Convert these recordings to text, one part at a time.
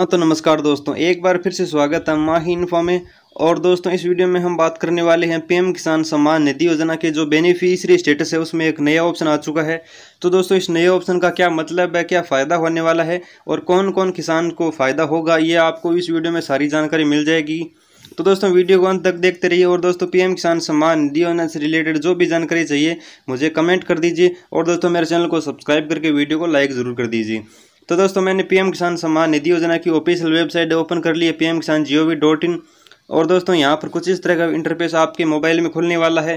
हाँ तो नमस्कार दोस्तों एक बार फिर से स्वागत है माही इन्फा में और दोस्तों इस वीडियो में हम बात करने वाले हैं पीएम किसान सम्मान निधि योजना के जो बेनिफिशियरी स्टेटस है उसमें एक नया ऑप्शन आ चुका है तो दोस्तों इस नए ऑप्शन का क्या मतलब है क्या फ़ायदा होने वाला है और कौन कौन किसान को फ़ायदा होगा ये आपको इस वीडियो में सारी जानकारी मिल जाएगी तो दोस्तों वीडियो को अंत तक देखते रहिए और दोस्तों पीएम किसान सम्मान निधि योजना से रिलेटेड जो भी जानकारी चाहिए मुझे कमेंट कर दीजिए और दोस्तों मेरे चैनल को सब्सक्राइब करके वीडियो को लाइक ज़रूर कर दीजिए तो दोस्तों मैंने पीएम किसान सम्मान निधि योजना की ऑफिशियल वेबसाइट ओपन कर ली है पीएम किसान जी और दोस्तों यहाँ पर कुछ इस तरह का इंटरफेस आपके मोबाइल में खुलने वाला है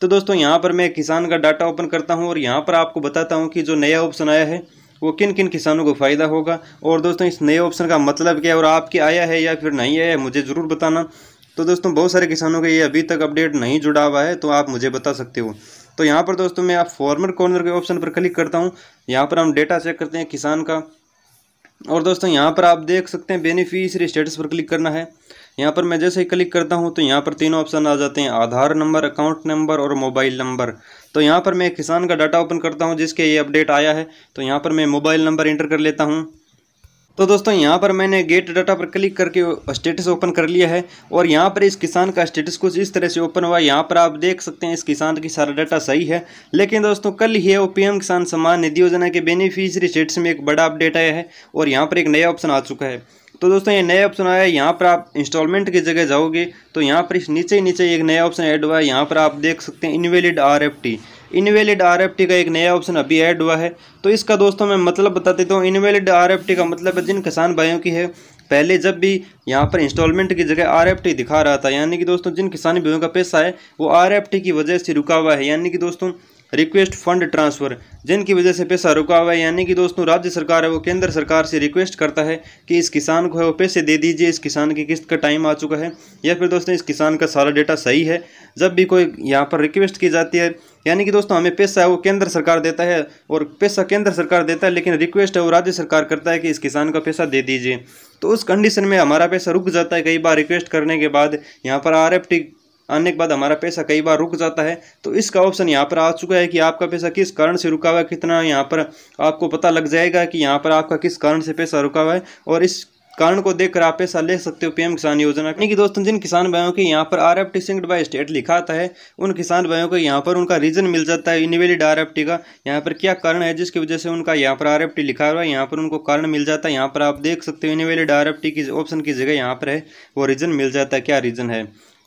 तो दोस्तों यहाँ पर मैं किसान का डाटा ओपन करता हूँ और यहाँ पर आपको बताता हूँ कि जो नया ऑप्शन आया है वो किन किन किसानों को फ़ायदा होगा और दोस्तों इस नए ऑप्शन का मतलब क्या है और आपके आया है या फिर नहीं आया है मुझे ज़रूर बताना तो दोस्तों बहुत सारे किसानों का ये अभी तक अपडेट नहीं जुड़ा हुआ है तो आप मुझे बता सकते हो तो यहाँ पर दोस्तों मैं आप फॉर्मर कॉर्नर के ऑप्शन पर क्लिक करता हूँ यहाँ पर हम डेटा चेक करते हैं किसान का और दोस्तों यहाँ पर आप देख सकते हैं बेनिफिशरी स्टेटस पर क्लिक करना है यहाँ पर मैं जैसे ही क्लिक करता हूँ तो यहाँ पर तीनों ऑप्शन आ जाते हैं आधार नंबर अकाउंट नंबर और मोबाइल नंबर तो यहाँ पर मैं किसान का डाटा ओपन करता हूँ जिसके ये अपडेट आया है तो यहाँ पर मैं मोबाइल नंबर इंटर कर लेता हूँ तो दोस्तों यहाँ पर मैंने गेट डाटा पर क्लिक करके स्टेटस ओपन कर लिया है और यहाँ पर इस किसान का स्टेटस कुछ इस तरह से ओपन हुआ है यहाँ पर आप देख सकते हैं इस किसान की सारा डाटा सही है लेकिन दोस्तों कल ही है वो पीएम किसान सम्मान निधि योजना के बेनिफिशियरी स्टेटस में एक बड़ा अपडेट आया है और यहाँ पर एक नया ऑप्शन आ चुका है तो दोस्तों ये नया ऑप्शन आया है यहाँ पर आप इंस्टॉलमेंट की जगह जाओगे तो यहाँ पर इस नीचे नीचे एक नया ऑप्शन ऐड हुआ है यहाँ पर आप देख सकते हैं invalid R F T invalid R का एक नया ऑप्शन अभी ऐड हुआ है तो इसका दोस्तों मैं मतलब बता देता तो हूँ इनवेलिड आर का मतलब है जिन किसान भाइयों की है पहले जब भी यहाँ पर इंस्टॉलमेंट की जगह आर दिखा रहा था यानी कि दोस्तों जिन किसान भाइयों का पैसा है वो आर की वजह से रुका हुआ है यानी कि दोस्तों रिक्वेस्ट फंड ट्रांसफ़र जिनकी वजह से पैसा रुका हुआ है यानी कि दोस्तों राज्य सरकार है वो केंद्र सरकार से रिक्वेस्ट करता है कि इस किसान को है वो पैसे दे दीजिए इस किसान की किस्त का टाइम आ चुका है या फिर दोस्तों इस किसान का सारा डेटा सही है जब भी कोई यहाँ पर रिक्वेस्ट की जाती है यानी कि दोस्तों हमें पैसा है वो केंद्र सरकार देता है और पैसा केंद्र सरकार देता है लेकिन रिक्वेस्ट है वो राज्य सरकार करता है कि इस किसान का पैसा दे दीजिए तो उस कंडीशन में हमारा पैसा रुक जाता है कई बार रिक्वेस्ट करने के बाद यहाँ पर आर एफ टी आने के बाद हमारा पैसा कई बार रुक जाता है तो इसका ऑप्शन यहाँ पर आ चुका है कि आपका पैसा किस कारण से रुका हुआ है कितना यहाँ पर आपको पता लग जाएगा कि यहाँ पर आपका किस कारण से पैसा रुका हुआ है और इस कारण को देखकर आप पैसा ले सकते हो पीएम किसान योजना यानी कि दोस्तों जिन किसान भाइयों के यहाँ पर R F T signed by state लिखा है उन किसान भाइयों को यहाँ पर उनका रीजन मिल जाता है इनवेलिड आर एफ टी का यहाँ पर क्या कारण है जिसकी वजह से उनका यहाँ पर आर एफ टी लिखा हुआ है यहाँ पर उनको कारण मिल जाता है यहाँ पर आप देख सकते हो इनवेलिड आर एफ टी की ऑप्शन की जगह यहाँ पर है वो रीजन मिल जाता है क्या रीजन है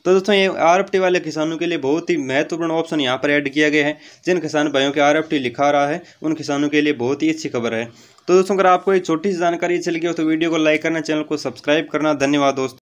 तो दोस्तों ये आर वाले किसानों के लिए बहुत ही महत्वपूर्ण ऑप्शन यहाँ पर ऐड किया गया है जिन किसान भाइयों के आर लिखा रहा है उन किसानों के लिए बहुत ही अच्छी खबर है तो दोस्तों अगर आपको एक छोटी सी जानकारी चल गई हो तो वीडियो को लाइक करना चैनल को सब्सक्राइब करना धन्यवाद दोस्तों